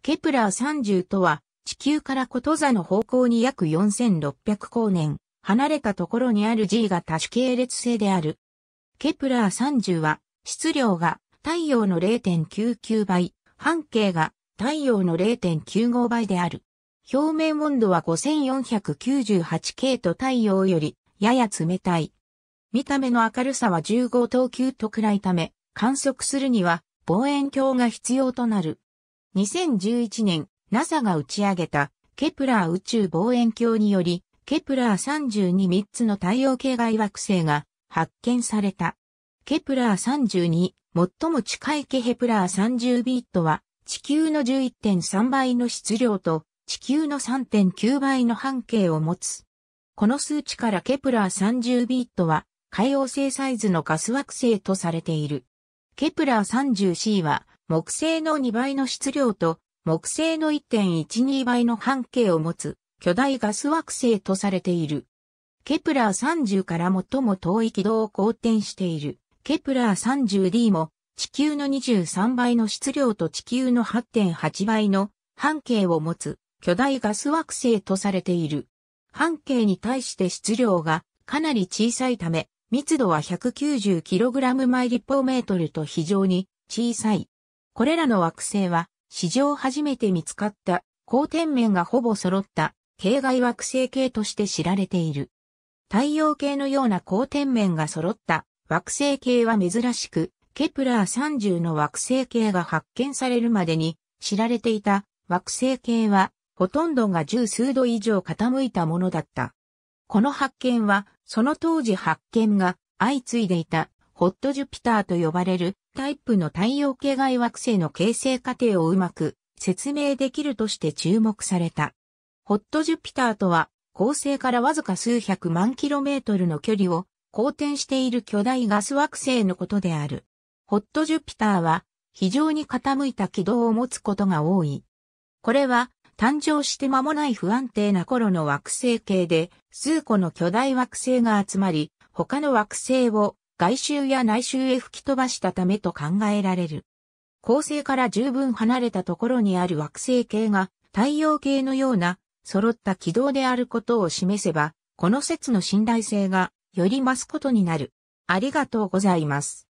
ケプラー30とは、地球からこと座の方向に約4600光年、離れたところにある G が多種系列星である。ケプラー30は、質量が太陽の0.99倍、半径が太陽の0.95倍である。表面温度は 5498K と太陽よりやや冷たい。見た目の明るさは15等級と暗いため、観測するには望遠鏡が必要となる。2011年、NASA が打ち上げたケプラー宇宙望遠鏡により、ケプラー323つの太陽系外惑星が発見された。ケプラー32、最も近いケヘプラー30ビットは、地球の11.3倍の質量と、地球の3.9倍の半径を持つ。この数値からケプラー30ビットは、海洋星サイズのガス惑星とされている。ケプラー 30C は木星の2倍の質量と木星の1.12倍の半径を持つ巨大ガス惑星とされている。ケプラー30から最も遠い軌道を公転している。ケプラー 30D も地球の23倍の質量と地球の8.8倍の半径を持つ巨大ガス惑星とされている。半径に対して質量がかなり小さいため、密度は 190kg 毎立方メートルと非常に小さい。これらの惑星は、史上初めて見つかった、光天面がほぼ揃った、系外惑星系として知られている。太陽系のような光天面が揃った惑星系は珍しく、ケプラー30の惑星系が発見されるまでに知られていた惑星系はほとんどが十数度以上傾いたものだった。この発見はその当時発見が相次いでいたホットジュピターと呼ばれるタイプの太陽系外惑星の形成過程をうまく説明できるとして注目された。ホットジュピターとは、恒星からわずか数百万キロメートルの距離を公転している巨大ガス惑星のことである。ホットジュピターは非常に傾いた軌道を持つことが多い。これは誕生して間もない不安定な頃の惑星系で数個の巨大惑星が集まり他の惑星を外周や内周へ吹き飛ばしたためと考えられる。恒星から十分離れたところにある惑星系が太陽系のような揃った軌道であることを示せば、この説の信頼性がより増すことになる。ありがとうございます。